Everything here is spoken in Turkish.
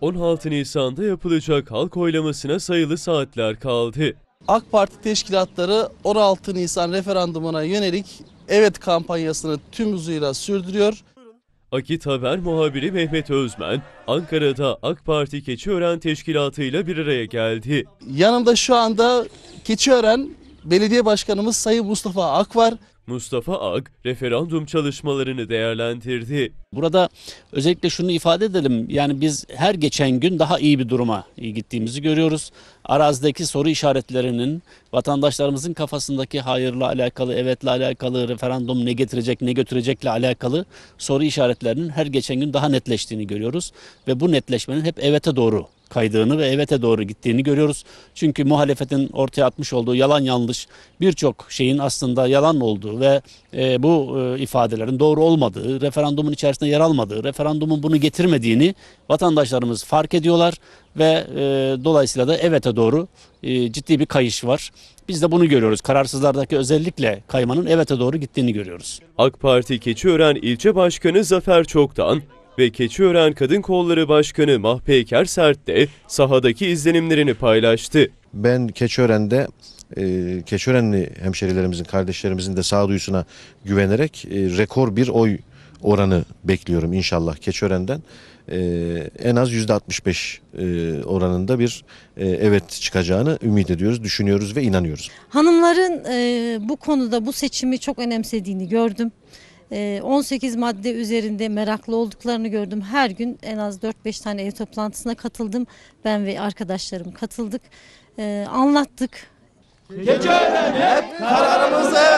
16 Nisan'da yapılacak halk oylamasına sayılı saatler kaldı. AK Parti teşkilatları 16 Nisan referandumuna yönelik evet kampanyasını tüm hızıyla sürdürüyor. Akit Haber muhabiri Mehmet Özmen, Ankara'da AK Parti Keçiören Teşkilatı ile bir araya geldi. Yanımda şu anda Keçiören Belediye Başkanımız Sayın Mustafa Ak var. Mustafa Ak referandum çalışmalarını değerlendirdi. Burada özellikle şunu ifade edelim. Yani biz her geçen gün daha iyi bir duruma gittiğimizi görüyoruz. Arazideki soru işaretlerinin vatandaşlarımızın kafasındaki hayırla alakalı, evetle alakalı, referandum ne getirecek, ne götürecekle alakalı soru işaretlerinin her geçen gün daha netleştiğini görüyoruz ve bu netleşmenin hep evete doğru kaydığını ve evete doğru gittiğini görüyoruz. Çünkü muhalefetin ortaya atmış olduğu yalan yanlış birçok şeyin aslında yalan olduğu ve e, bu e, ifadelerin doğru olmadığı, referandumun içerisinde yer almadığı, referandumun bunu getirmediğini vatandaşlarımız fark ediyorlar ve e, dolayısıyla da evete doğru e, ciddi bir kayış var. Biz de bunu görüyoruz. Kararsızlardaki özellikle kaymanın evete doğru gittiğini görüyoruz. AK Parti Keçiören ilçe başkanı Zafer Çoktan, ve Keçiören Kadın Kolları Başkanı Mahpeyker Sert de sahadaki izlenimlerini paylaştı. Ben Keçiören'de e, keçiörenli hemşerilerimizin, kardeşlerimizin de sağduyusuna güvenerek e, rekor bir oy oranı bekliyorum inşallah keçiörenden e, en az %65 oranında bir evet çıkacağını ümit ediyoruz, düşünüyoruz ve inanıyoruz. Hanımların bu konuda bu seçimi çok önemsediğini gördüm. 18 ee, madde üzerinde meraklı olduklarını gördüm. Her gün en az 4-5 tane ev toplantısına katıldım. Ben ve arkadaşlarım katıldık. Ee, anlattık. Gece hep kararımızı